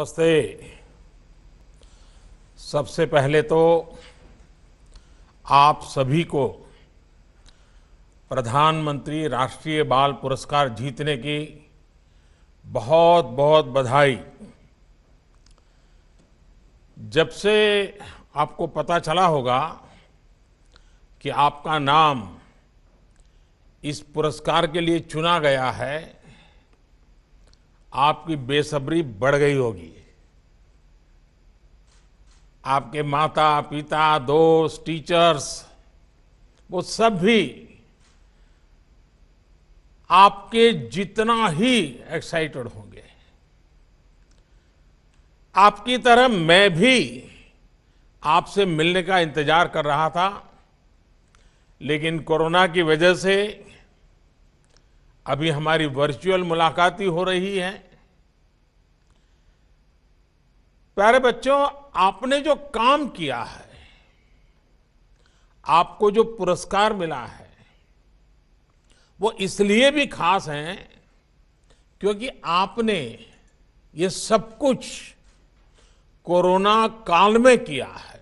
नमस्ते सबसे पहले तो आप सभी को प्रधानमंत्री राष्ट्रीय बाल पुरस्कार जीतने की बहुत बहुत बधाई जब से आपको पता चला होगा कि आपका नाम इस पुरस्कार के लिए चुना गया है आपकी बेसब्री बढ़ गई होगी आपके माता पिता दोस्त टीचर्स वो सब भी आपके जितना ही एक्साइटेड होंगे आपकी तरह मैं भी आपसे मिलने का इंतजार कर रहा था लेकिन कोरोना की वजह से अभी हमारी वर्चुअल मुलाकात ही हो रही है प्यारे बच्चों आपने जो काम किया है आपको जो पुरस्कार मिला है वो इसलिए भी खास है क्योंकि आपने ये सब कुछ कोरोना काल में किया है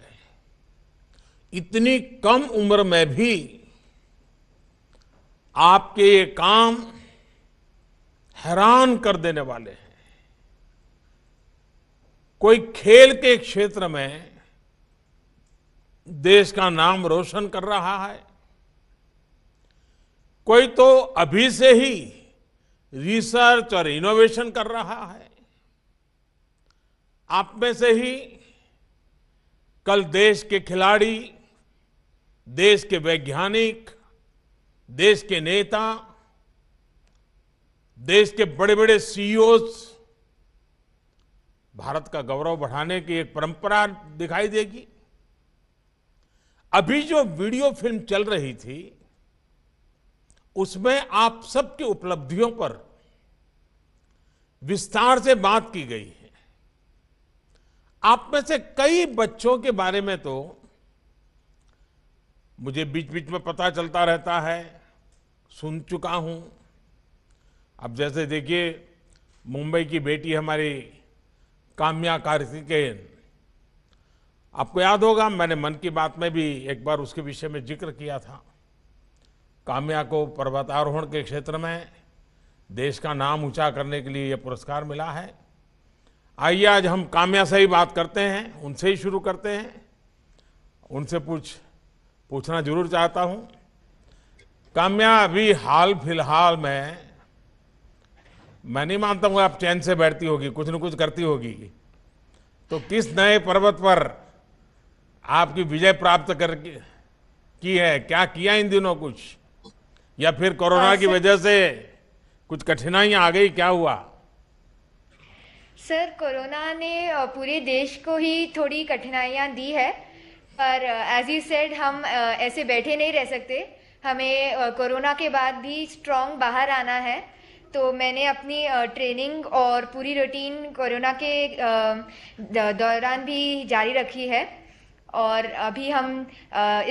इतनी कम उम्र में भी आपके ये काम हैरान कर देने वाले हैं कोई खेल के क्षेत्र में देश का नाम रोशन कर रहा है कोई तो अभी से ही रिसर्च और इनोवेशन कर रहा है आप में से ही कल देश के खिलाड़ी देश के वैज्ञानिक देश के नेता देश के बड़े बड़े सीईओ भारत का गौरव बढ़ाने की एक परंपरा दिखाई देगी अभी जो वीडियो फिल्म चल रही थी उसमें आप सबकी उपलब्धियों पर विस्तार से बात की गई है आप में से कई बच्चों के बारे में तो मुझे बीच बीच में पता चलता रहता है सुन चुका हूं अब जैसे देखिए मुंबई की बेटी हमारी काम्या कार्तिकेन आपको याद होगा मैंने मन की बात में भी एक बार उसके विषय में जिक्र किया था काम्या को पर्वतारोहण के क्षेत्र में देश का नाम ऊंचा करने के लिए यह पुरस्कार मिला है आइए आज हम काम्या से ही बात करते हैं उनसे ही शुरू करते हैं उनसे पूछ पूछना जरूर चाहता हूं काम्या अभी हाल फिलहाल में मैं नहीं मानता हूँ आप चैन से बैठती होगी कुछ न कुछ करती होगी तो किस नए पर्वत पर आपकी विजय प्राप्त कर की है क्या किया इन दिनों कुछ या फिर कोरोना की वजह से कुछ कठिनाइयां आ गई क्या हुआ सर कोरोना ने पूरे देश को ही थोड़ी कठिनाइयां दी है पर एज यू सेड हम ऐसे बैठे नहीं रह सकते हमें कोरोना के बाद भी स्ट्रांग बाहर आना है तो मैंने अपनी ट्रेनिंग और पूरी रूटीन कोरोना के दौरान भी जारी रखी है और अभी हम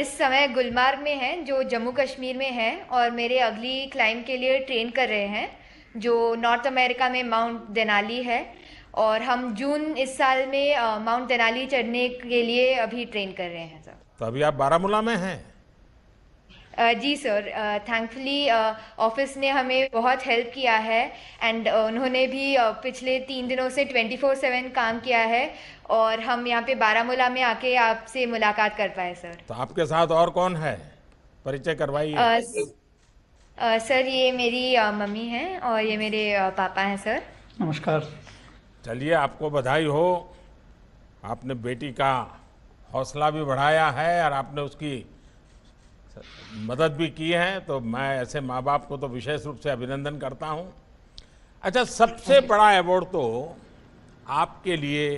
इस समय गुलमार्ग में हैं जो जम्मू कश्मीर में है और मेरे अगली क्लाइंब के लिए ट्रेन कर रहे हैं जो नॉर्थ अमेरिका में माउंट देनाली है और हम जून इस साल में माउंट देनाली चढ़ने के लिए अभी ट्रेन कर रहे हैं सर तो अभी आप बारामूला में हैं जी सर थैंकफुली ऑफिस ने हमें बहुत हेल्प किया है एंड उन्होंने भी पिछले तीन दिनों से ट्वेंटी फोर सेवन काम किया है और हम यहाँ पे बारामूला में आके आपसे मुलाकात कर पाए सर तो आपके साथ और कौन है परिचय करवाइए सर ये मेरी मम्मी हैं और ये मेरे पापा हैं सर नमस्कार चलिए आपको बधाई हो आपने बेटी का हौसला भी बढ़ाया है और आपने उसकी मदद भी की है तो मैं ऐसे माँ बाप को तो विशेष रूप से अभिनंदन करता हूँ अच्छा सबसे बड़ा अवॉर्ड तो आपके लिए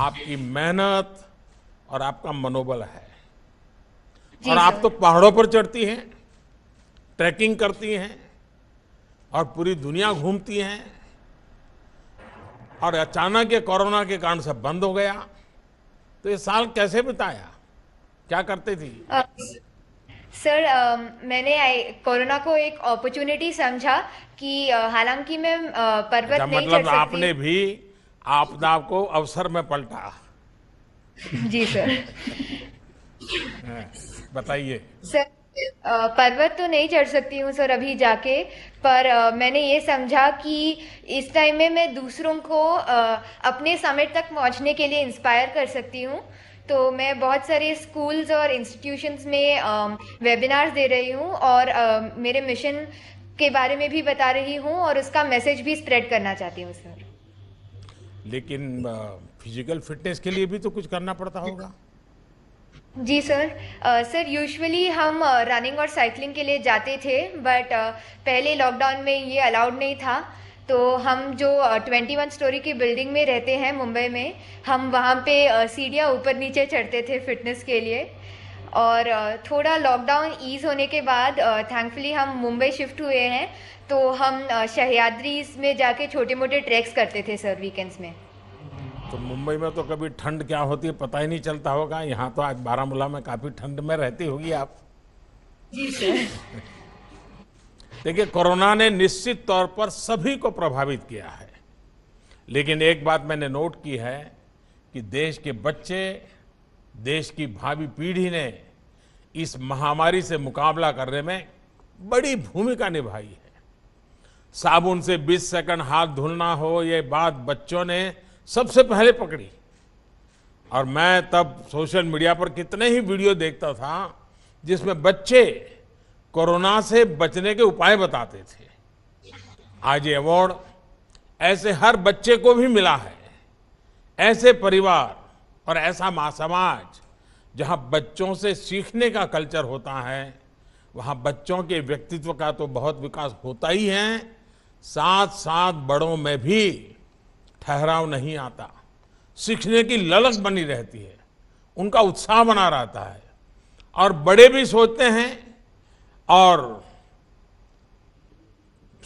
आपकी मेहनत और आपका मनोबल है और आप तो पहाड़ों पर चढ़ती हैं ट्रैकिंग करती हैं और पूरी दुनिया घूमती हैं और अचानक ये कोरोना के कारण सब बंद हो गया तो ये साल कैसे बिताया क्या करते थी सर um, मैंने कोरोना को एक अपॉर्चुनिटी समझा कि uh, हालांकि मैं uh, पर्वत अच्छा, नहीं मतलब चढ़ सकती आपने भी आपदा को अवसर में पलटा जी सर हाँ, बताइए सर uh, पर्वत तो नहीं चढ़ सकती हूँ सर अभी जाके पर मैंने ये समझा कि इस टाइम में मैं दूसरों को अपने समय तक पहुँचने के लिए इंस्पायर कर सकती हूँ तो मैं बहुत सारे स्कूल्स और इंस्टीट्यूशंस में वेबिनार्स दे रही हूँ और मेरे मिशन के बारे में भी बता रही हूँ और उसका मैसेज भी स्प्रेड करना चाहती हूँ सर लेकिन फिजिकल फिटनेस के लिए भी तो कुछ करना पड़ता होगा जी सर सर यूजुअली हम रनिंग और साइकिलिंग के लिए जाते थे बट पहले लॉकडाउन में ये अलाउड नहीं था तो हम जो ट्वेंटी वन स्टोरी की बिल्डिंग में रहते हैं मुंबई में हम वहाँ पे सीढ़ियाँ ऊपर नीचे चढ़ते थे फिटनेस के लिए और थोड़ा लॉकडाउन ईज़ होने के बाद थैंकफुली हम मुंबई शिफ्ट हुए हैं तो हम शहयाद्री में जाके छोटे मोटे ट्रैक्स करते थे सर वीकेंड्स में तो मुंबई में तो कभी ठंड क्या होती है पता ही नहीं चलता होगा यहाँ तो आज बारामूला में काफ़ी ठंड में रहती होगी आप जी सर देखिए कोरोना ने निश्चित तौर पर सभी को प्रभावित किया है लेकिन एक बात मैंने नोट की है कि देश के बच्चे देश की भावी पीढ़ी ने इस महामारी से मुकाबला करने में बड़ी भूमिका निभाई है साबुन से 20 सेकंड हाथ धुलना हो ये बात बच्चों ने सबसे पहले पकड़ी और मैं तब सोशल मीडिया पर कितने ही वीडियो देखता था जिसमें बच्चे कोरोना से बचने के उपाय बताते थे आज ये अवार्ड ऐसे हर बच्चे को भी मिला है ऐसे परिवार और ऐसा माँ समाज जहाँ बच्चों से सीखने का कल्चर होता है वहाँ बच्चों के व्यक्तित्व का तो बहुत विकास होता ही है साथ साथ बड़ों में भी ठहराव नहीं आता सीखने की ललक बनी रहती है उनका उत्साह बना रहता है और बड़े भी सोचते हैं और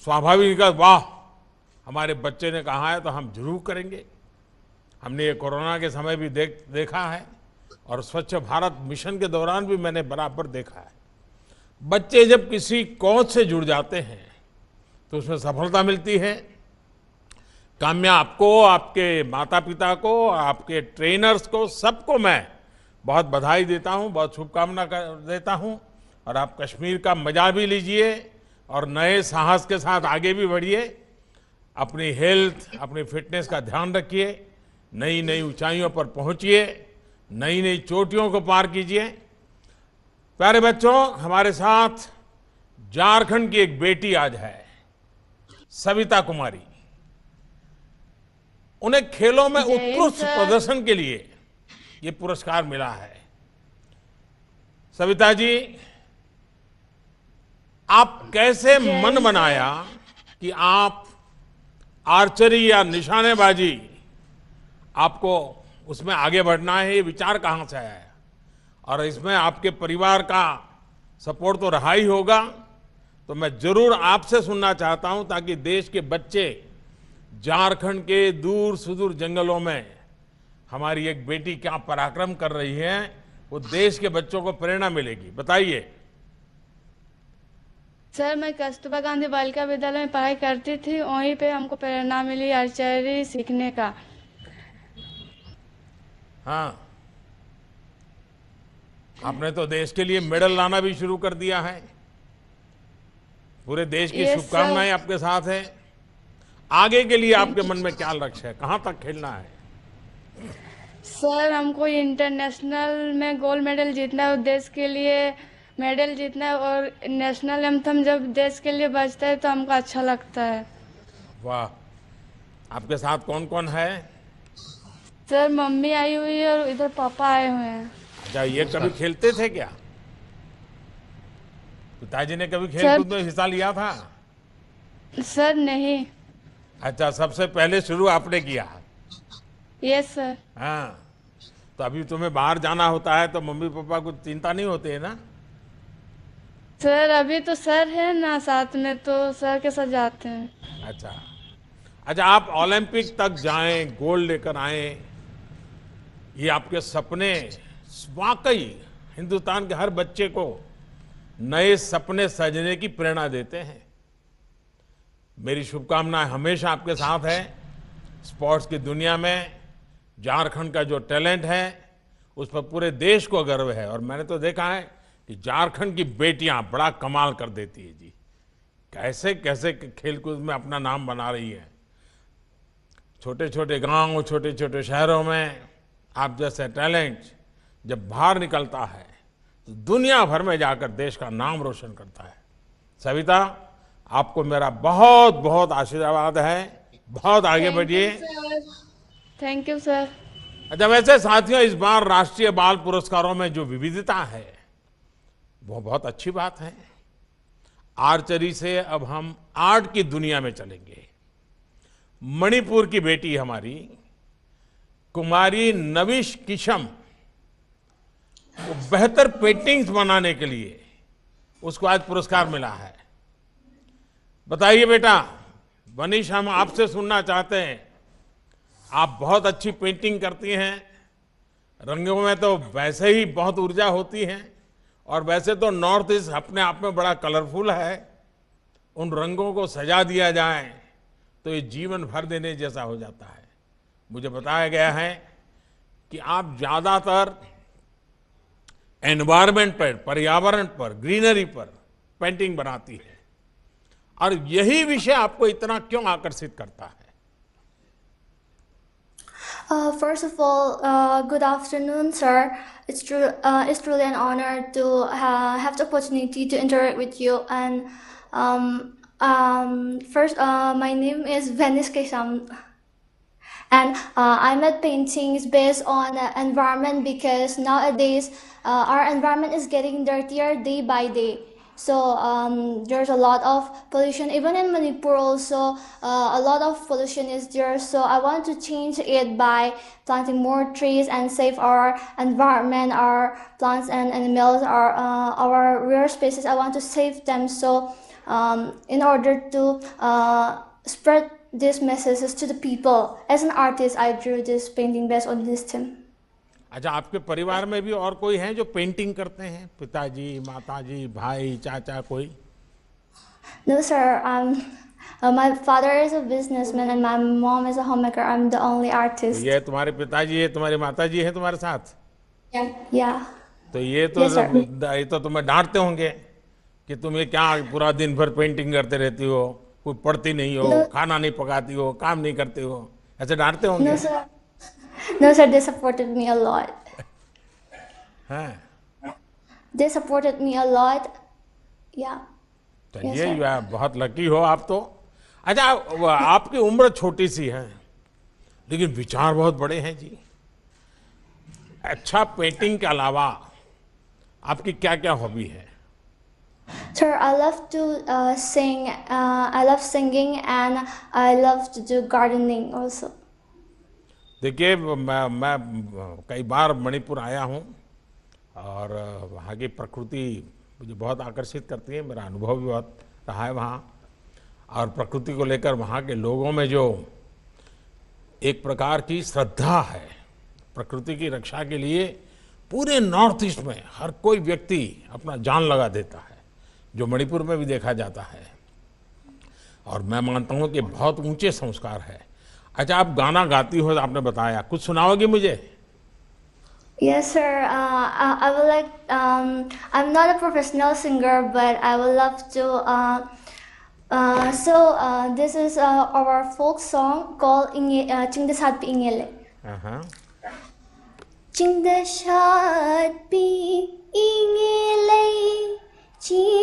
स्वाभाविक वाह हमारे बच्चे ने कहा है तो हम जरूर करेंगे हमने ये कोरोना के समय भी देख देखा है और स्वच्छ भारत मिशन के दौरान भी मैंने बराबर देखा है बच्चे जब किसी कोच से जुड़ जाते हैं तो उसमें सफलता मिलती है कामयाब आपको आपके माता पिता को आपके ट्रेनर्स को सबको मैं बहुत बधाई देता हूँ बहुत शुभकामना देता हूँ और आप कश्मीर का मजा भी लीजिए और नए साहस के साथ आगे भी बढ़िए अपनी हेल्थ अपनी फिटनेस का ध्यान रखिए नई नई ऊंचाइयों पर पहुंचिए नई नई चोटियों को पार कीजिए प्यारे बच्चों हमारे साथ झारखंड की एक बेटी आज है सविता कुमारी उन्हें खेलों में उत्कृष्ट प्रदर्शन के लिए ये पुरस्कार मिला है सविता जी आप कैसे मन बनाया कि आप आर्चरी या निशानेबाजी आपको उसमें आगे बढ़ना है ये विचार कहाँ से आया और इसमें आपके परिवार का सपोर्ट तो रहा ही होगा तो मैं जरूर आपसे सुनना चाहता हूं ताकि देश के बच्चे झारखंड के दूर सुदूर जंगलों में हमारी एक बेटी क्या पराक्रम कर रही है वो देश के बच्चों को प्रेरणा मिलेगी बताइए सर मैं कस्तूरबा गांधी बालिका विद्यालय में पढ़ाई करती थी वहीं पे हमको प्रेरणा मिली आचार्य सीखने का हाँ आपने तो देश के लिए मेडल लाना भी शुरू कर दिया है पूरे देश की शुभकामनाएं आपके साथ है आगे के लिए आपके मन में क्या लक्ष्य है कहाँ तक खेलना है सर हमको इंटरनेशनल में गोल्ड मेडल जीतना है देश के लिए मेडल जीतना है और नेशनल एंथम जब देश के लिए बजता है तो हमको अच्छा लगता है वाह आपके साथ कौन कौन है सर मम्मी आई हुई है और इधर पापा आए हुए हैं अच्छा ये कभी खेलते थे क्या पिताजी ने कभी खेल कूद में हिस्सा लिया था सर नहीं अच्छा सबसे पहले शुरू आपने किया यस सर हाँ तो अभी तुम्हें बाहर जाना होता है तो मम्मी पापा को चिंता नहीं होती है ना सर अभी तो सर है ना साथ में तो सर के साथ जाते हैं अच्छा अच्छा आप ओलंपिक तक जाएं गोल्ड लेकर आए ये आपके सपने वाकई हिंदुस्तान के हर बच्चे को नए सपने सजने की प्रेरणा देते हैं मेरी शुभकामनाएं हमेशा आपके साथ है स्पोर्ट्स की दुनिया में झारखंड का जो टैलेंट है उस पर पूरे देश को गर्व है और मैंने तो देखा है कि झारखंड की बेटियां बड़ा कमाल कर देती है जी कैसे कैसे खेलकूद में अपना नाम बना रही है छोटे छोटे गांव छोटे छोटे शहरों में आप जैसे टैलेंट जब बाहर निकलता है तो दुनिया भर में जाकर देश का नाम रोशन करता है सविता आपको मेरा बहुत बहुत आशीर्वाद है बहुत आगे बढ़िए थैंक यू सर अच्छा वैसे साथियों इस बार राष्ट्रीय बाल पुरस्कारों में जो विविधता है वो बहुत अच्छी बात है आर्चरी से अब हम आर्ट की दुनिया में चलेंगे मणिपुर की बेटी हमारी कुमारी नविश किशम वो बेहतर पेंटिंग्स बनाने के लिए उसको आज पुरस्कार मिला है बताइए बेटा मनीष हम आपसे सुनना चाहते हैं आप बहुत अच्छी पेंटिंग करती हैं रंगों में तो वैसे ही बहुत ऊर्जा होती है और वैसे तो नॉर्थ ईस्ट अपने आप में बड़ा कलरफुल है उन रंगों को सजा दिया जाए तो ये जीवन भर देने जैसा हो जाता है मुझे बताया गया है कि आप ज़्यादातर एनवायरमेंट पर पर्यावरण पर ग्रीनरी पर पेंटिंग बनाती है और यही विषय आपको इतना क्यों आकर्षित करता है Uh, first of all, uh, good afternoon, sir. It's true. Uh, it's truly an honor to uh, have the opportunity to interact with you. And um, um, first, uh, my name is Venice Kesam, and uh, I'm at paintings based on environment because nowadays our environment is getting dirtier day by day. So um, there's a lot of pollution, even in Manipur also, uh, a lot of pollution is there. So I want to change it by planting more trees and save our environment, our plants and animals, our, uh, our rare species. I want to save them. So um, in order to uh, spread these messages to the people, as an artist, I drew this painting based on this theme. अच्छा आपके परिवार में भी और कोई है जो painting करते हैं पिताजी माताजी भाई चाचा कोई no sir my father is a businessman and my mom is a homemaker I am the only artist ये तुम्हारे पिताजी है तुम्हारी माताजी है तुम्हारे साथ या तो ये तो ये तो तुम्हें डांटते होंगे कि तुम ये क्या पूरा दिन भर पेंटिंग करते रहती हो कोई पढ़ती नहीं हो खाना नहीं पकाती हो काम नहीं करती हो ऐसे डांटते होंगे No, sir, they supported me a lot. Huh? They supported me a lot. Yeah. तो yes, ये यार बहुत लकी हो आप तो अच्छा आपकी उम्र छोटी सी है लेकिन विचार बहुत बड़े हैं जी अच्छा पेंटिंग के अलावा आपकी क्या क्या हॉबी है sir I love to sing I love singing and I love to do gardening also देखिए मैं, मैं कई बार मणिपुर आया हूँ और वहाँ की प्रकृति मुझे बहुत आकर्षित करती है मेरा अनुभव भी बहुत रहा है वहाँ और प्रकृति को लेकर वहाँ के लोगों में जो एक प्रकार की श्रद्धा है प्रकृति की रक्षा के लिए पूरे नॉर्थ ईस्ट में हर कोई व्यक्ति अपना जान लगा देता है जो मणिपुर में भी देखा जाता है और मैं मानता हूँ कि बहुत ऊंचे संस्कार है अच्छा आप गाना गाती हो आपने बताया कुछ सुनाओगी मुझे Yes, sir. Uh, I, I, would like. Um, I'm not a professional singer, but I would love to. Uh, uh, so uh, this is uh, our folk song called "Inge "Chingdeshat Pi Ingele." Chingdeshat Pi Ingele. kalag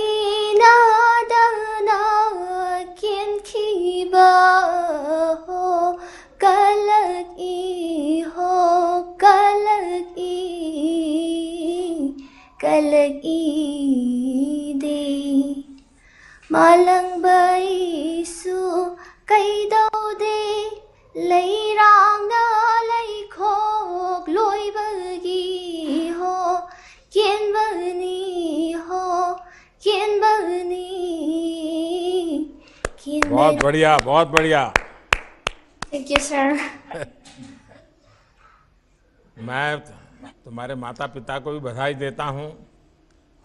ide malang bai su kai đâu de lấy rang na lấy khóc lối bờ gì ho kiên bờ ni ho बहुत बढ़िया बहुत बढ़िया thank you sir मैं तुम्हारे माता पिता को भी बधाई देता हूँ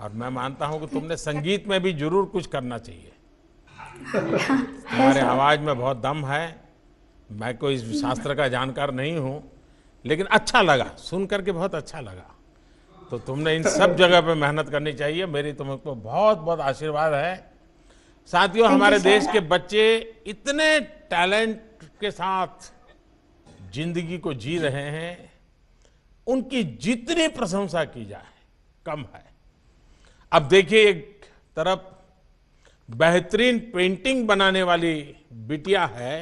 और मैं मानता हूँ कि तुमने संगीत में भी जरूर कुछ करना चाहिए तुम्हारे आवाज़ में बहुत दम है मैं कोई शास्त्र का जानकार नहीं हूँ लेकिन अच्छा लगा सुन करके बहुत अच्छा लगा तो तुमने इन सब जगह पे मेहनत करनी चाहिए मेरी तुमको बहुत बहुत आशीर्वाद है साथियों हमारे देश के बच्चे इतने टैलेंट के साथ जिंदगी को जी रहे हैं उनकी जितनी प्रशंसा की जाए कम है अब देखिए एक तरफ बेहतरीन पेंटिंग बनाने वाली बिटिया है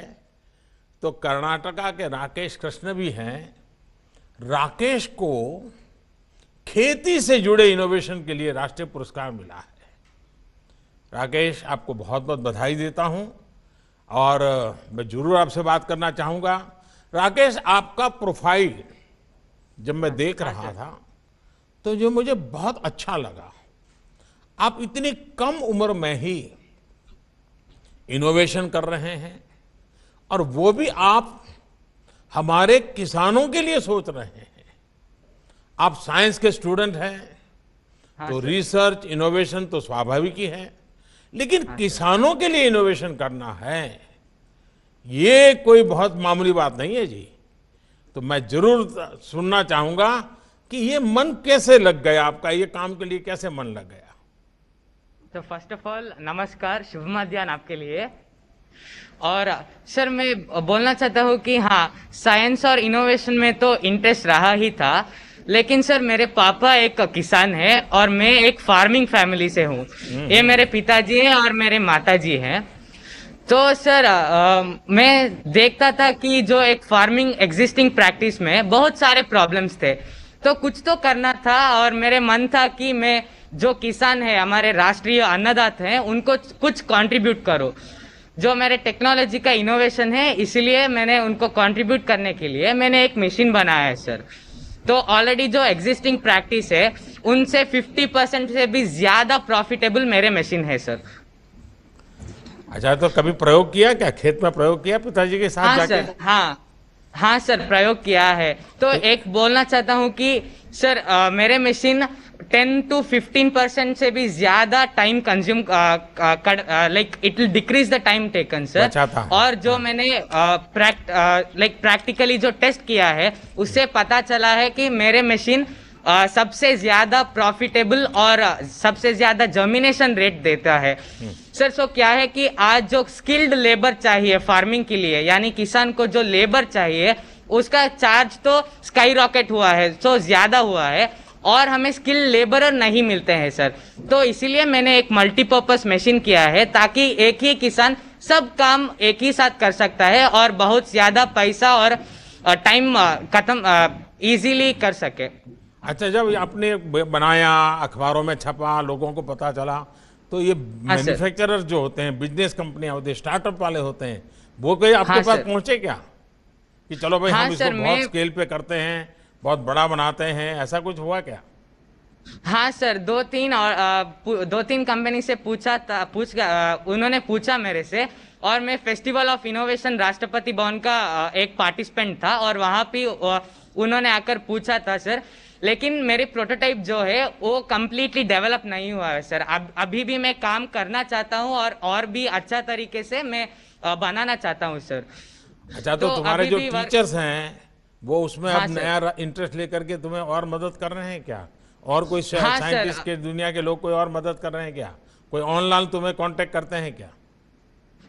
तो कर्नाटका के राकेश कृष्ण भी हैं राकेश को खेती से जुड़े इनोवेशन के लिए राष्ट्रीय पुरस्कार मिला है राकेश आपको बहुत बहुत बधाई देता हूं और मैं जरूर आपसे बात करना चाहूंगा राकेश आपका प्रोफाइल जब मैं देख रहा था तो जो मुझे बहुत अच्छा लगा आप इतनी कम उम्र में ही इनोवेशन कर रहे हैं और वो भी आप हमारे किसानों के लिए सोच रहे हैं आप साइंस के स्टूडेंट हैं हाँ तो रिसर्च इनोवेशन तो स्वाभाविक ही है लेकिन हाँ किसानों के लिए इनोवेशन करना है ये कोई बहुत मामूली बात नहीं है जी तो मैं जरूर सुनना चाहूंगा कि ये मन कैसे लग गया आपका ये काम के लिए कैसे मन लग गया तो फर्स्ट ऑफ ऑल नमस्कार शुभ मध्यान आपके लिए और सर मैं बोलना चाहता हूँ कि हाँ साइंस और इनोवेशन में तो इंटरेस्ट रहा ही था लेकिन सर मेरे पापा एक किसान है और मैं एक फार्मिंग फैमिली से हूँ ये हम्म। मेरे पिताजी हैं और मेरे माताजी हैं तो सर आ, मैं देखता था कि जो एक फार्मिंग एग्जिस्टिंग प्रैक्टिस में बहुत सारे प्रॉब्लम्स थे तो कुछ तो करना था और मेरे मन था कि मैं जो किसान है हमारे राष्ट्रीय अन्नदाता हैं उनको कुछ कंट्रीब्यूट करो जो मेरे टेक्नोलॉजी का इनोवेशन है इसलिए मैंने उनको कंट्रीब्यूट करने के लिए मैंने एक मशीन बनाया है सर तो ऑलरेडी जो एग्जिस्टिंग प्रैक्टिस है उनसे 50 परसेंट से भी ज़्यादा प्रॉफिटेबल मेरे मशीन है सर अच्छा तो कभी प्रयोग किया क्या खेत में प्रयोग किया पिताजी के साथ हाँ जाके? सर हाँ हाँ सर प्रयोग किया है तो एक बोलना चाहता हूँ कि सर आ, मेरे मशीन 10 टू 15 परसेंट से भी ज्यादा time consume like it will decrease the time taken sir और जो हाँ। मैंने लाइक प्रैक्टिकली जो टेस्ट किया है उससे पता चला है कि मेरे मशीन आ, सबसे ज़्यादा प्रॉफिटेबल और सबसे ज़्यादा जर्मिनेशन रेट देता है सर हम्म। सो क्या है कि आज जो स्किल्ड लेबर चाहिए फार्मिंग के लिए यानी किसान को जो लेबर चाहिए उसका चार्ज तो स्काई रॉकेट हुआ है सो ज़्यादा हुआ है और हमें स्किल लेबर नहीं मिलते हैं सर तो इसीलिए मैंने एक मल्टीपर्पज़ मशीन किया है ताकि एक ही किसान सब काम एक ही साथ कर सकता है और बहुत ज़्यादा पैसा और टाइम खत्म ईजीली कर सके अच्छा जब आपने बनाया अखबारों में छपा लोगों को पता चला तो ये मैन्युफैक्चरर हाँ, जो होते हैं बिजनेस कंपनियां होती है स्टार्टअप वाले होते हैं वो कोई आपके हाँ पास पहुंचे क्या कि चलो भाई हाँ हम इसको बहुत स्केल पे करते हैं बहुत बड़ा बनाते हैं ऐसा कुछ हुआ क्या हाँ सर दो तीन और आ, दो तीन कंपनी से पूछा था पूछ आ, उन्होंने पूछा मेरे से और मैं फेस्टिवल ऑफ इनोवेशन राष्ट्रपति भवन का एक पार्टिसिपेंट था और वहाँ पे उन्होंने आकर पूछा था सर लेकिन मेरी प्रोटोटाइप जो है वो कम्प्लीटली डेवलप नहीं हुआ है सर अब अभी भी मैं काम करना चाहता हूँ और और भी अच्छा तरीके से मैं बनाना चाहता हूँ सर अच्छा तो, तो तुम्हारे जो टीचर्स हैं वो उसमें हाँ अब नया इंटरेस्ट लेकर के तुम्हें और मदद कर रहे हैं क्या और कोई साइंटिस्ट हाँ, के दुनिया के लोग कोई और मदद कर रहे हैं क्या कोई ऑनलाइन तुम्हें कॉन्टेक्ट करते हैं क्या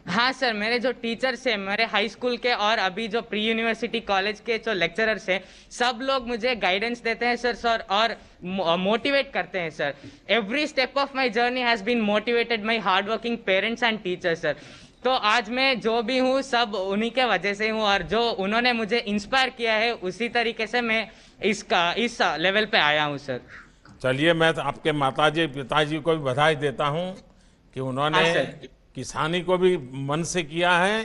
हाँ सर मेरे जो टीचर्स हैं मेरे हाई स्कूल के और अभी जो प्री यूनिवर्सिटी कॉलेज के जो लेक्चरर्स हैं सब लोग मुझे गाइडेंस देते हैं सर सर और मोटिवेट करते हैं sir every step of my journey has been motivated my hard working parents and teachers sir तो आज मैं जो भी हूँ सब उन्हीं के वजह से हूँ और जो उन्होंने मुझे इंस्पायर किया है उसी तरीके से मैं इसका इस लेवल पर आया हूँ सर चलिए मैं तो आपके माता पिताजी को भी बधाई देता हूँ कि उन्होंने हाँ किसानी को भी मन से किया है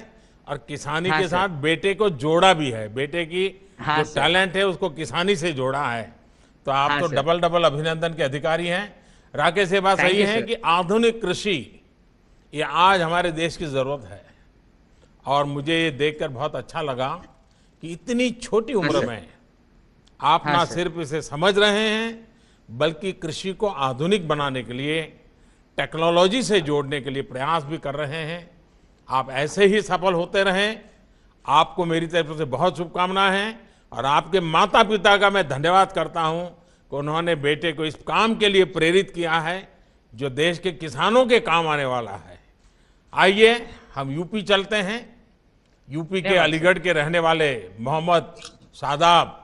और किसानी हाँ के साथ बेटे को जोड़ा भी है बेटे की हाँ जो टैलेंट है उसको किसानी से जोड़ा है तो आप हाँ तो डबल डबल अभिनंदन के अधिकारी हैं राकेश ये बात सही है कि आधुनिक कृषि ये आज हमारे देश की ज़रूरत है और मुझे ये देखकर बहुत अच्छा लगा कि इतनी छोटी हाँ उम्र में आप हाँ ना सिर्फ इसे समझ रहे हैं बल्कि कृषि को आधुनिक बनाने के लिए टेक्नोलॉजी से जोड़ने के लिए प्रयास भी कर रहे हैं आप ऐसे ही सफल होते रहें आपको मेरी तरफ से बहुत शुभकामनाएं हैं और आपके माता पिता का मैं धन्यवाद करता हूं कि उन्होंने बेटे को इस काम के लिए प्रेरित किया है जो देश के किसानों के काम आने वाला है आइए हम यूपी चलते हैं यूपी के अलीगढ़ के रहने वाले मोहम्मद शादाब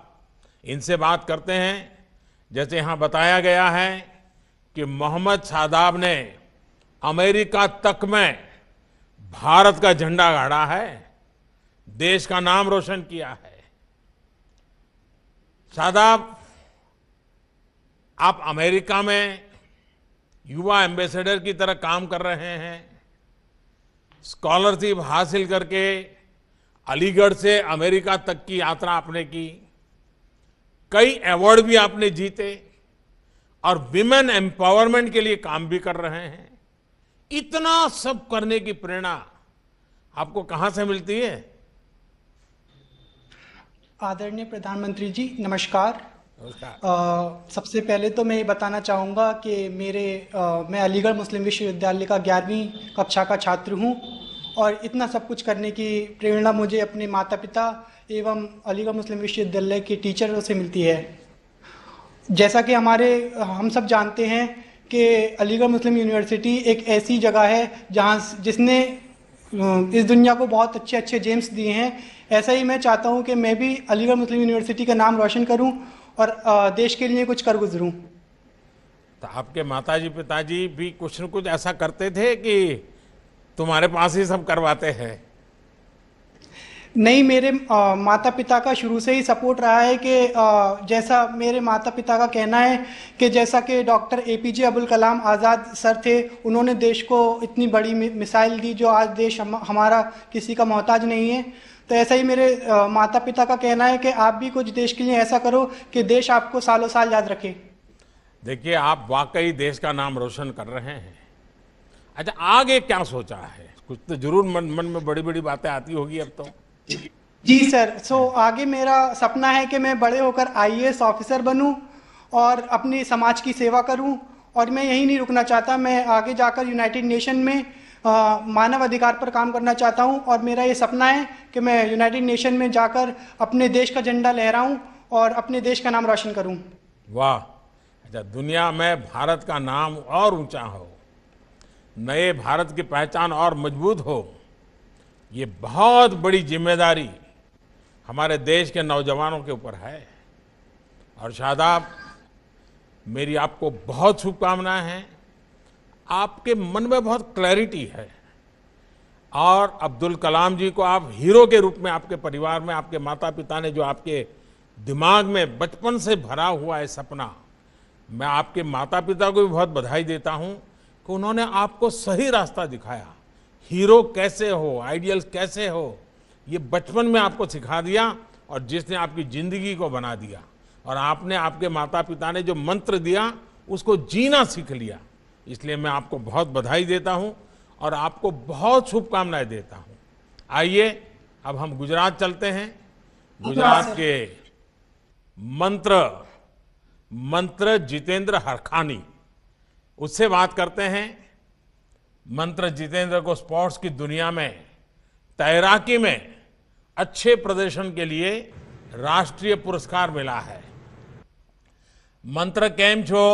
इनसे बात करते हैं जैसे यहाँ बताया गया है कि मोहम्मद शादाब ने अमेरिका तक में भारत का झंडा गाड़ा है देश का नाम रोशन किया है शादाब आप अमेरिका में युवा एम्बेसडर की तरह काम कर रहे हैं स्कॉलरशिप हासिल करके अलीगढ़ से अमेरिका तक की यात्रा आपने की कई अवार्ड भी आपने जीते और विमेन एम्पावरमेंट के लिए काम भी कर रहे हैं इतना सब करने की प्रेरणा आपको कहां से मिलती है आदरणीय प्रधानमंत्री जी नमस्कार आ, सबसे पहले तो मैं ये बताना चाहूँगा कि मेरे आ, मैं अलीगढ़ मुस्लिम विश्वविद्यालय का ग्यारहवीं कक्षा का छात्र हूँ और इतना सब कुछ करने की प्रेरणा मुझे अपने माता पिता एवं अलीगढ़ मुस्लिम विश्वविद्यालय के टीचरों से मिलती है जैसा कि हमारे हम सब जानते हैं कि अलीगढ़ मुस्लिम यूनिवर्सिटी एक ऐसी जगह है जहाँ जिसने इस दुनिया को बहुत अच्छे अच्छे जेम्स दिए हैं ऐसा ही मैं चाहता हूँ कि मैं भी अलीगढ़ मुस्लिम यूनिवर्सिटी का नाम रोशन करूँ और देश के लिए कुछ कर गुजरूँ तो आपके माता जी पिताजी भी कुछ न कुछ ऐसा करते थे कि तुम्हारे पास ही सब करवाते हैं नहीं मेरे आ, माता पिता का शुरू से ही सपोर्ट रहा है कि आ, जैसा मेरे माता पिता का कहना है कि जैसा कि doctor A P J Abul Kalam Azad sir थे उन्होंने देश को इतनी बड़ी मिसाइल दी जो आज देश हम, हमारा किसी का मोहताज नहीं है तो ऐसा ही मेरे आ, माता पिता का कहना है कि आप भी कुछ देश के लिए ऐसा करो कि देश आपको सालों साल याद रखे देखिए आप वाकई देश का नाम रोशन कर रहे हैं अच्छा आगे क्या सोचा है कुछ तो जरूर मन मन में बड़ी बड़ी बातें आती होगी अब तो जी सर सो so, आगे मेरा सपना है कि मैं बड़े होकर आई ऑफिसर बनूं और अपने समाज की सेवा करूं और मैं यही नहीं रुकना चाहता मैं आगे जाकर यूनाइटेड नेशन में मानव अधिकार पर काम करना चाहता हूं और मेरा ये सपना है कि मैं यूनाइटेड नेशन में जाकर अपने देश का झंडा लहराऊं और अपने देश का नाम रोशन करूं वाह अच्छा दुनिया में भारत का नाम और ऊंचा हो नए भारत की पहचान और मजबूत हो ये बहुत बड़ी जिम्मेदारी हमारे देश के नौजवानों के ऊपर है और शादाब मेरी आपको बहुत शुभकामनाएं हैं आपके मन में बहुत क्लैरिटी है और अब्दुल कलाम जी को आप हीरो के रूप में आपके परिवार में आपके माता पिता ने जो आपके दिमाग में बचपन से भरा हुआ है सपना मैं आपके माता पिता को भी बहुत बधाई देता हूं कि उन्होंने आपको सही रास्ता दिखाया हीरो कैसे हो आइडियल कैसे हो ये बचपन में आपको सिखा दिया और जिसने आपकी जिंदगी को बना दिया और आपने आपके माता पिता ने जो मंत्र दिया उसको जीना सीख लिया इसलिए मैं आपको बहुत बधाई देता हूँ और आपको बहुत शुभकामनाएं देता हूँ आइए अब हम गुजरात चलते हैं गुजरात के मंत्र मंत्र जितेंद्र हरखानी उससे बात करते हैं मंत्र जितेंद्र को स्पोर्ट्स की दुनिया में तैराकी में अच्छे प्रदर्शन के लिए राष्ट्रीय पुरस्कार मिला है मंत्र કેમ છો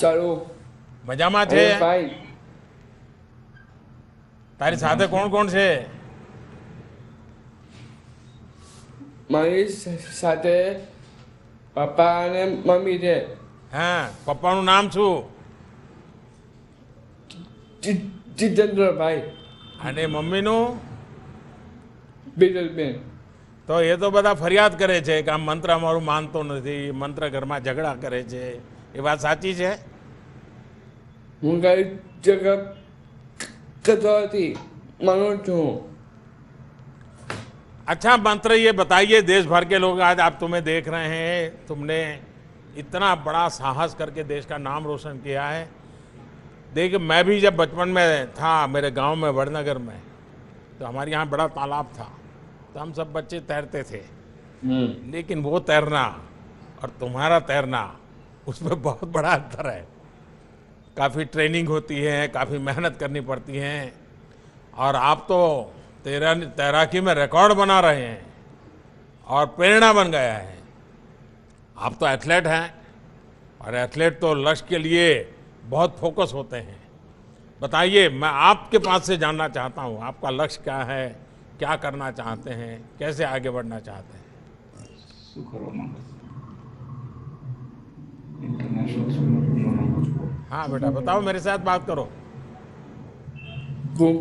સારું મજામાં છે તારી સાથે કોણ कौन છે મારી साथे पापा ने मम्मी थे हाँ પપ્પાનું नाम छू જિ જિદન રબાઈ અને મમ્મીનું બીજલબેન તો એ તો બડા ફરિયાદ કરે છે કે આમ મંત્ર મારું માનતો નથી મંત્ર ગરમા ઝઘડા કરે છે એ વાત સાચી છે હું ગાય જગત કદાતી મનુષ્યો અચ્છા મંત્ર એ બતાઈએ દેશ ભર કે લોકો આજ આપ તુમે દેખ રહે હે તુમને એટના બડા સાહસ કરકે દેશ કા નામ રોશન કે આ હે देखिए मैं भी जब बचपन में था मेरे गांव में वड़नगर में तो हमारे यहाँ बड़ा तालाब था तो हम सब बच्चे तैरते थे हम्म। लेकिन वो तैरना और तुम्हारा तैरना उसमें बहुत बड़ा अंतर है काफ़ी ट्रेनिंग होती है काफ़ी मेहनत करनी पड़ती है और आप तो तैरा तैराकी में रिकॉर्ड बना रहे हैं और प्रेरणा बन गया है आप तो एथलेट हैं और एथलेट तो लक्ष्य के लिए बहुत फोकस होते हैं बताइए मैं आपके पास से जानना चाहता हूँ आपका लक्ष्य क्या है क्या करना चाहते हैं कैसे आगे बढ़ना चाहते हैं हाँ बेटा बताओ मेरे साथ बात करो गुम,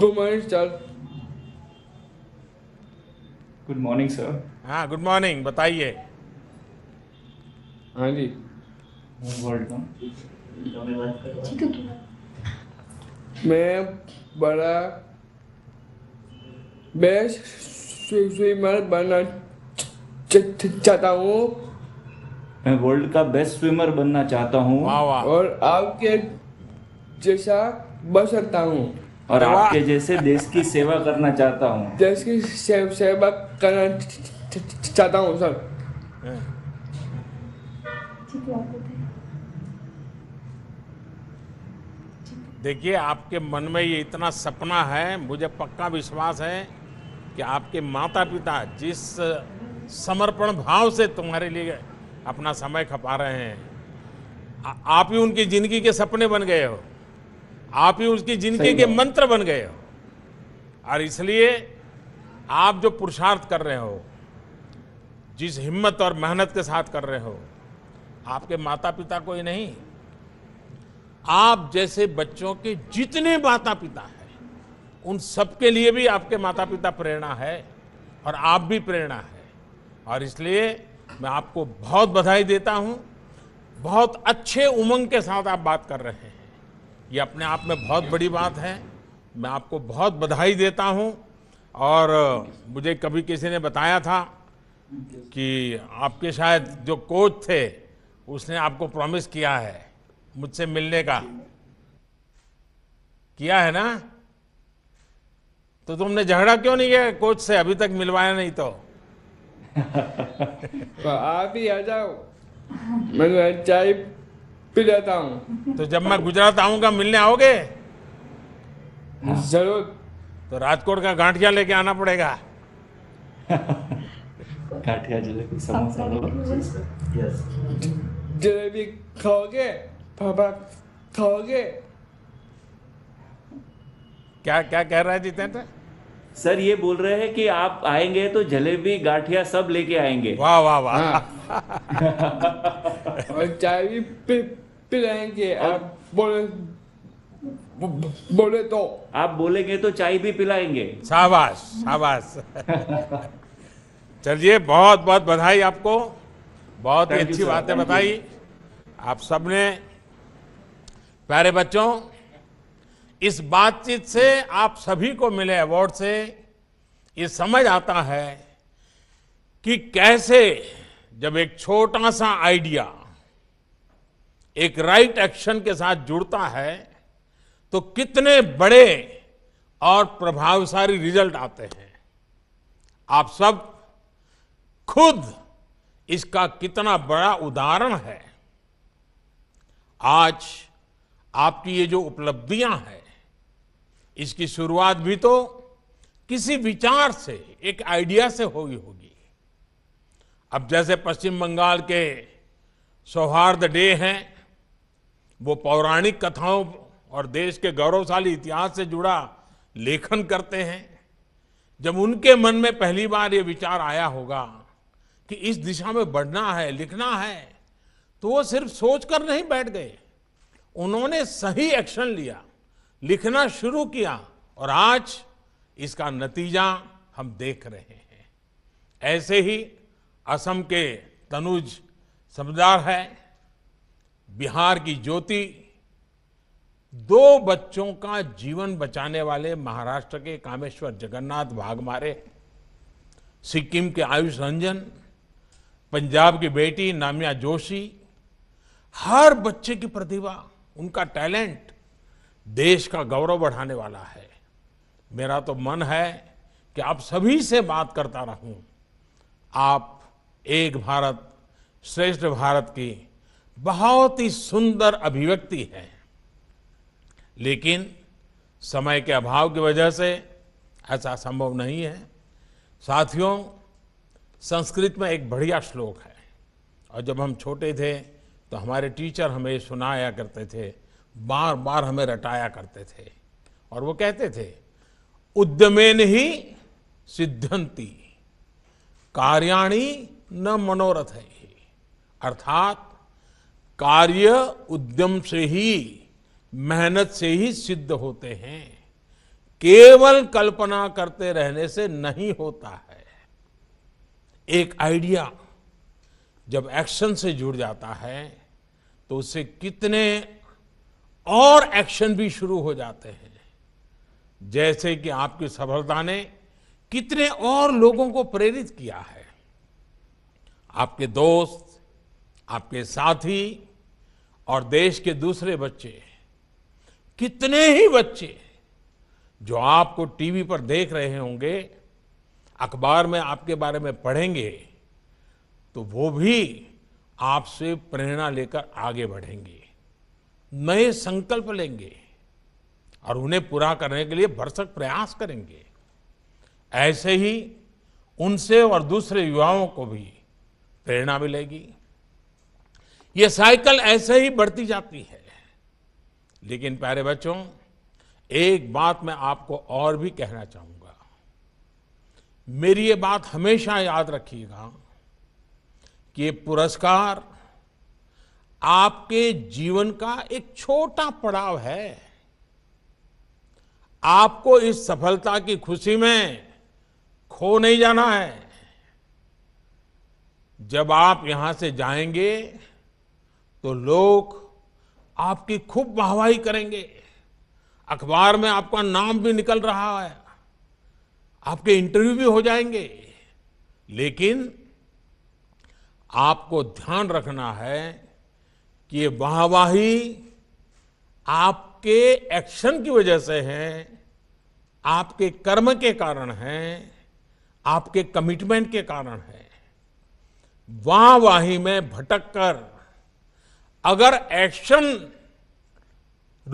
गुड मॉर्निंग सर हाँ गुड मॉर्निंग बताइए हाँ जी वर्ल्ड का मैं बड़ा बेस्ट स्विमर बनना चाहता हूँ मैं वर्ल्ड का बेस्ट स्विमर बनना चाहता हूँ और आपके जैसा बन सकता हूँ और आपके जैसे देश की सेवा करना चाहता हूँ देश की सेवा करना चाहता हूँ सर देखिए आपके मन में ये इतना सपना है मुझे पक्का विश्वास है कि आपके माता पिता जिस समर्पण भाव से तुम्हारे लिए अपना समय खपा रहे हैं आप ही उनकी जिंदगी के सपने बन गए हो आप ही उसकी जिंदगी के मंत्र बन गए हो और इसलिए आप जो पुरुषार्थ कर रहे हो जिस हिम्मत और मेहनत के साथ कर रहे हो आपके माता पिता को ही नहीं आप जैसे बच्चों के जितने माता पिता हैं उन सबके लिए भी आपके माता पिता प्रेरणा है और आप भी प्रेरणा है और इसलिए मैं आपको बहुत बधाई देता हूं बहुत अच्छे उमंग के साथ आप बात कर रहे हैं ये अपने आप में बहुत बड़ी बात है मैं आपको बहुत बधाई देता हूं और मुझे कभी किसी ने बताया था कि आपके शायद जो कोच थे उसने आपको प्रॉमिस किया है मुझसे मिलने का किया है ना तो तुमने झगड़ा क्यों नहीं किया कोच से अभी तक मिलवाया नहीं तो, तो आप ही आ जाओ मैं तो चाय पी जाता हूँ तो जब मैं गुजरात आऊंगा मिलने आओगे जरूर तो राजकोट का गांठिया लेके आना पड़ेगा गांठिया जलेबी समोसा जलेबी खाओगे बाबा खाओगे क्या क्या कह रहा है जितेंद्र सर ये बोल रहे हैं कि आप आएंगे तो जलेबी गाठिया सब लेके आएंगे वाह वाह वाह हाँ। और चाय भी पि, पिलाएंगे आप बोले बोले तो आप बोलेंगे तो चाय भी पिलाएंगे शाबाश शाबाश चलिए बहुत बहुत बधाई आपको बहुत ही अच्छी बातें बताई आप सबने प्यारे बच्चों इस बातचीत से आप सभी को मिले अवार्ड से ये समझ आता है कि कैसे जब एक छोटा सा आइडिया एक राइट एक्शन के साथ जुड़ता है तो कितने बड़े और प्रभावशाली रिजल्ट आते हैं आप सब खुद इसका कितना बड़ा उदाहरण है आज आपकी ये जो उपलब्धियां हैं इसकी शुरुआत भी तो किसी विचार से एक आइडिया से हुई होगी अब जैसे पश्चिम बंगाल के सौहार्द डे हैं वो पौराणिक कथाओं और देश के गौरवशाली इतिहास से जुड़ा लेखन करते हैं जब उनके मन में पहली बार ये विचार आया होगा कि इस दिशा में बढ़ना है लिखना है तो वो सिर्फ सोच कर नहीं बैठ गए उन्होंने सही एक्शन लिया लिखना शुरू किया और आज इसका नतीजा हम देख रहे हैं ऐसे ही असम के तनुज समझदार है बिहार की ज्योति दो बच्चों का जीवन बचाने वाले महाराष्ट्र के कामेश्वर जगन्नाथ भागमारे सिक्किम के आयुष रंजन पंजाब की बेटी नाम्या जोशी हर बच्चे की प्रतिभा उनका टैलेंट देश का गौरव बढ़ाने वाला है मेरा तो मन है कि आप सभी से बात करता रहूं आप एक भारत श्रेष्ठ भारत की बहुत ही सुंदर अभिव्यक्ति है लेकिन समय के अभाव की वजह से ऐसा संभव नहीं है साथियों संस्कृत में एक बढ़िया श्लोक है और जब हम छोटे थे तो हमारे टीचर हमें सुनाया करते थे बार बार हमें रटाया करते थे और वो कहते थे उद्यमेन ही सिद्धंती कार्याणी न मनोरथ है अर्थात कार्य उद्यम से ही मेहनत से ही सिद्ध होते हैं केवल कल्पना करते रहने से नहीं होता है एक आइडिया जब एक्शन से जुड़ जाता है तो उससे कितने और एक्शन भी शुरू हो जाते हैं जैसे कि आपकी सफलता ने कितने और लोगों को प्रेरित किया है आपके दोस्त आपके साथी और देश के दूसरे बच्चे कितने ही बच्चे जो आपको टीवी पर देख रहे होंगे अखबार में आपके बारे में पढ़ेंगे तो वो भी आपसे प्रेरणा लेकर आगे बढ़ेंगे नए संकल्प लेंगे और उन्हें पूरा करने के लिए भरसक प्रयास करेंगे ऐसे ही उनसे और दूसरे युवाओं को भी प्रेरणा मिलेगी ये साइकिल ऐसे ही बढ़ती जाती है लेकिन प्यारे बच्चों एक बात मैं आपको और भी कहना चाहूंगा मेरी ये बात हमेशा याद रखिएगा कि ये पुरस्कार आपके जीवन का एक छोटा पड़ाव है आपको इस सफलता की खुशी में खो नहीं जाना है जब आप यहां से जाएंगे तो लोग आपकी खूब वाहवाही करेंगे अखबार में आपका नाम भी निकल रहा है आपके इंटरव्यू भी हो जाएंगे लेकिन आपको ध्यान रखना है कि ये वाहवाही आपके एक्शन की वजह से है आपके कर्म के कारण है आपके कमिटमेंट के कारण है वाहवाही में भटक कर अगर एक्शन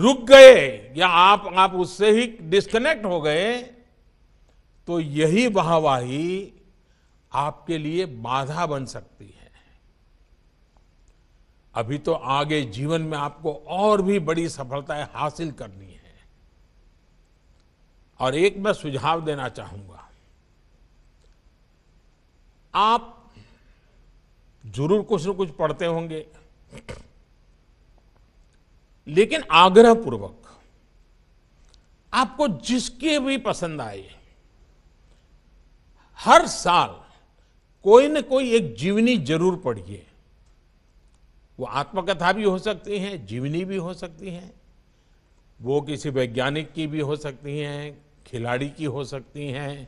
रुक गए या आप आप उससे ही डिस्कनेक्ट हो गए तो यही वाहवाही आपके लिए बाधा बन सकती है अभी तो आगे जीवन में आपको और भी बड़ी सफलताएं हासिल करनी है और एक मैं सुझाव देना चाहूंगा आप जरूर कुछ न कुछ पढ़ते होंगे लेकिन आग्रह पूर्वक आपको जिसके भी पसंद आए हर साल कोई न कोई एक जीवनी जरूर पढ़िए वो आत्मकथा भी हो सकती हैं जीवनी भी हो सकती हैं वो किसी वैज्ञानिक की भी हो सकती हैं खिलाड़ी की हो सकती हैं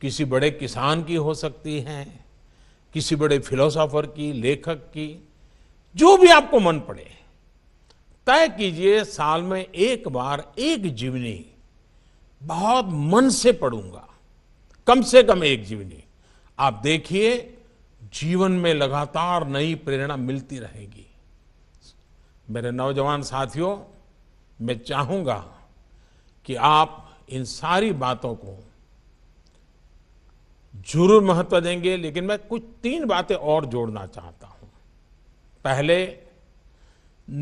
किसी बड़े किसान की हो सकती हैं किसी बड़े फिलोसोफर की लेखक की जो भी आपको मन पड़े तय कीजिए साल में एक बार एक जीवनी बहुत मन से पढ़ूंगा कम से कम एक जीवनी आप देखिए जीवन में लगातार नई प्रेरणा मिलती रहेगी मेरे नौजवान साथियों मैं चाहूंगा कि आप इन सारी बातों को जरूर महत्व देंगे लेकिन मैं कुछ तीन बातें और जोड़ना चाहता हूं पहले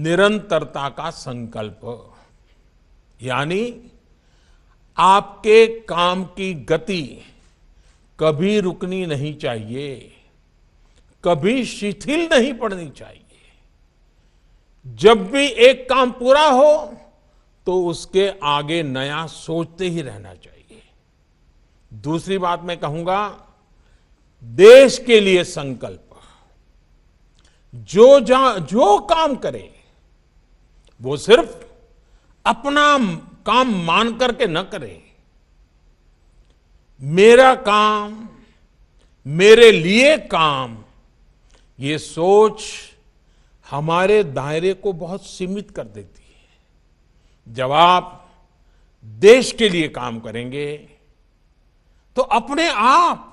निरंतरता का संकल्प यानी आपके काम की गति कभी रुकनी नहीं चाहिए कभी शिथिल नहीं पड़नी चाहिए जब भी एक काम पूरा हो तो उसके आगे नया सोचते ही रहना चाहिए दूसरी बात मैं कहूंगा देश के लिए संकल्प जो जा जो काम करे वो सिर्फ अपना काम मान करके न करे मेरा काम मेरे लिए काम ये सोच हमारे दायरे को बहुत सीमित कर देती है जब आप देश के लिए काम करेंगे तो अपने आप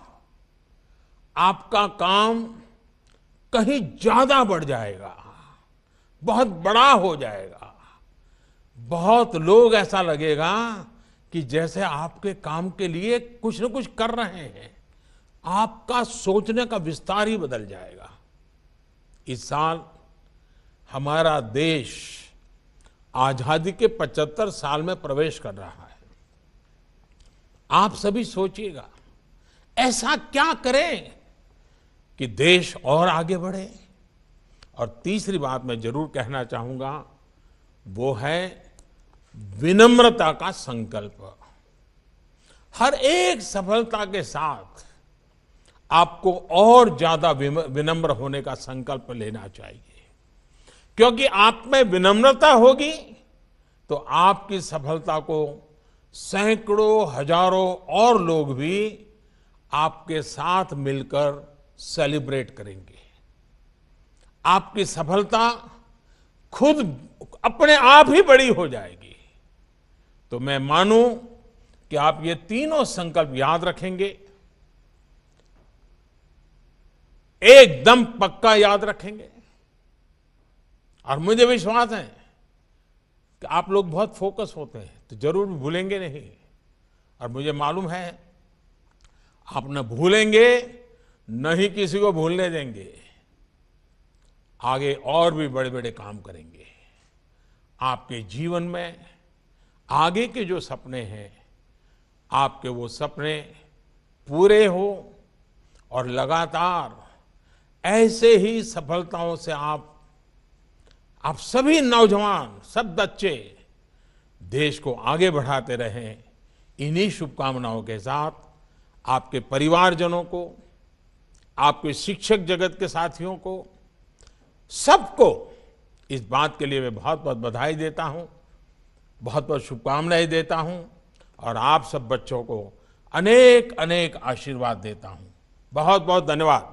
आपका काम कहीं ज्यादा बढ़ जाएगा बहुत बड़ा हो जाएगा बहुत लोग ऐसा लगेगा कि जैसे आपके काम के लिए कुछ न कुछ कर रहे हैं आपका सोचने का विस्तार ही बदल जाएगा इस साल हमारा देश आज़ादी के 75 साल में प्रवेश कर रहा है आप सभी सोचिएगा ऐसा क्या करें कि देश और आगे बढ़े और तीसरी बात मैं जरूर कहना चाहूंगा वो है विनम्रता का संकल्प हर एक सफलता के साथ आपको और ज्यादा विनम्र होने का संकल्प लेना चाहिए क्योंकि आप में विनम्रता होगी तो आपकी सफलता को सैकड़ों हजारों और लोग भी आपके साथ मिलकर सेलिब्रेट करेंगे आपकी सफलता खुद अपने आप ही बड़ी हो जाएगी तो मैं मानूं कि आप ये तीनों संकल्प याद रखेंगे एकदम पक्का याद रखेंगे और मुझे विश्वास है कि आप लोग बहुत फोकस होते हैं तो जरूर भूलेंगे नहीं और मुझे मालूम है आप न भूलेंगे न ही किसी को भूलने देंगे आगे और भी बड़े बड़े काम करेंगे आपके जीवन में आगे के जो सपने हैं आपके वो सपने पूरे हो और लगातार ऐसे ही सफलताओं से आप आप सभी नौजवान सब बच्चे देश को आगे बढ़ाते रहें इन्हीं शुभकामनाओं के साथ आपके परिवारजनों को आपके शिक्षक जगत के साथियों को सबको इस बात के लिए मैं बहुत बहुत बधाई देता हूं बहुत बहुत शुभकामनाएं देता हूं और आप सब बच्चों को अनेक अनेक आशीर्वाद देता हूं बहुत बहुत धन्यवाद